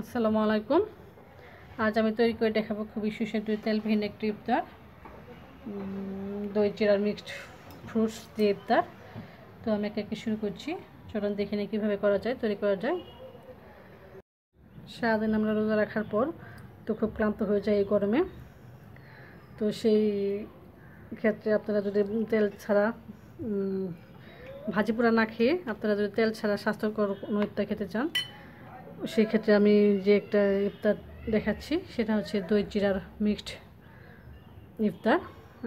আসসালামু আলাইকুম আজ আমি তৈরি করে দেখাবো খুবই সুস্বাদু ভিন একটি ইফতার দই চিরার মিক্সড ফ্রুটস দিয়ে ইফতার তো আমি একে একে শুরু করছি চলুন দেখে নিই কীভাবে করা যায় তৈরি করা যায় সারাদিন আমরা রোজা রাখার পর তো খুব ক্লান্ত হয়ে যায় এই গরমে তো সেই ক্ষেত্রে আপনারা যদি তেল ছাড়া ভাজি পোড়া না খেয়ে আপনারা যদি তেল ছাড়া স্বাস্থ্যকর কোনো খেতে চান সেক্ষেত্রে আমি যে একটা ইফতার দেখাচ্ছি সেটা হচ্ছে দই জিরার মিক্সড ইফতার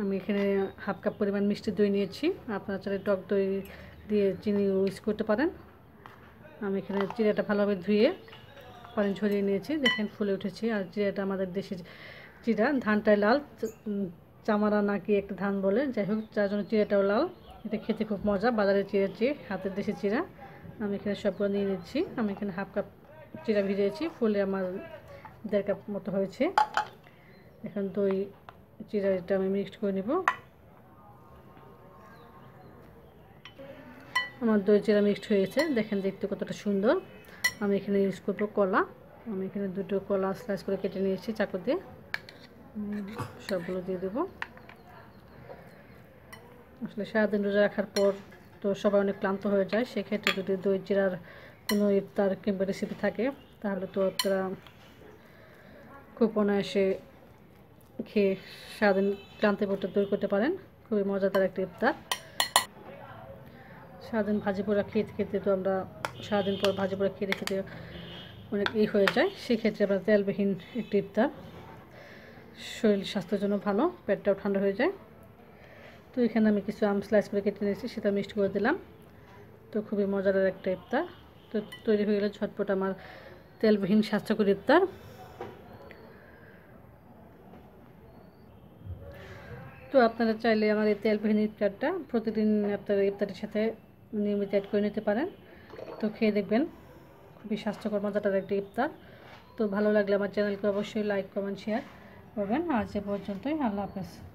আমি এখানে হাফ কাপ পরিমাণ মিষ্টি দই নিয়েছি আপনারা চাইলে টক দই দিয়ে চিনি ইউজ করতে পারেন আমি এখানে চিরাটা ভালোভাবে ধুয়ে পানি ঝরিয়ে নিয়েছি দেখেন ফুলে উঠেছি আর চিরাটা আমাদের দেশের চিরা ধানটায় লাল চামারা নাকি একটা ধান বলে যাই হোক যার জন্য চিরাটাও লাল এটা খেতে খুব মজা বাজারে চিরা চেয়ে হাতের দেশে চিরা আমি এখানে সবগুলো নিয়ে নিচ্ছি আমি এখানে হাফ কাপ চিরা ভিজিয়েছি ফুলে আমার দেড় কাপ মতো হয়েছে এখন দই চিরাটা আমি মিক্সড করে নেব আমার দই চিরা মিক্সড হয়েছে দেখেন দেখতে কতটা সুন্দর আমি এখানে ইউজ করবো কলা আমি এখানে দুটো কলা স্লাইস করে কেটে নিয়েছি চাকু দিয়ে সবগুলো দিয়ে দেবো আসলে সারাদিন রোজা রাখার পর তো সবাই অনেক ক্লান্ত হয়ে যায় সেক্ষেত্রে যদি দই জিরার কোনো ইফতার কিংবা রেসিপি থাকে তাহলে তো আপনারা খুব অনায়াসে খেয়ে সারাদিন ক্লান্তি পড়তে দূর করতে পারেন খুবই মজাদার একটা ইফতার সারাদিন ভাজি পোড়া খেতে খেতে তো আমরা সারাদিন পর ভাজি পোড়া খেতে খেতে অনেক ই হয়ে যায় সেক্ষেত্রে আমরা তেলবিহীন একটি ইফতার শরীর স্বাস্থ্যের জন্য ভালো পেটটাও ঠান্ডা হয়ে যায় তো এখানে আমি কিছু আম স্লাইস করে কেটে নিয়েছি সেটা মিক্সড করে দিলাম তো খুবই মজাদার একটা ইফতার তো তৈরি হয়ে গেলে ঝটপট আমার তেলবিহীন স্বাস্থ্যকর ইফতার তো আপনারা চাইলে আমার এই তেলবিহীন ইফতারটা প্রতিদিন আপনারা ইফতারের সাথে নিয়মিত অ্যাড করে নিতে পারেন তো খেয়ে দেখবেন খুবই স্বাস্থ্যকর মজাটার একটা ইফতার তো ভালো লাগলে আমার চ্যানেলকে অবশ্যই লাইক কমেন্ট শেয়ার করবেন আজ এ পর্যন্তই আল্লাহ হাফেজ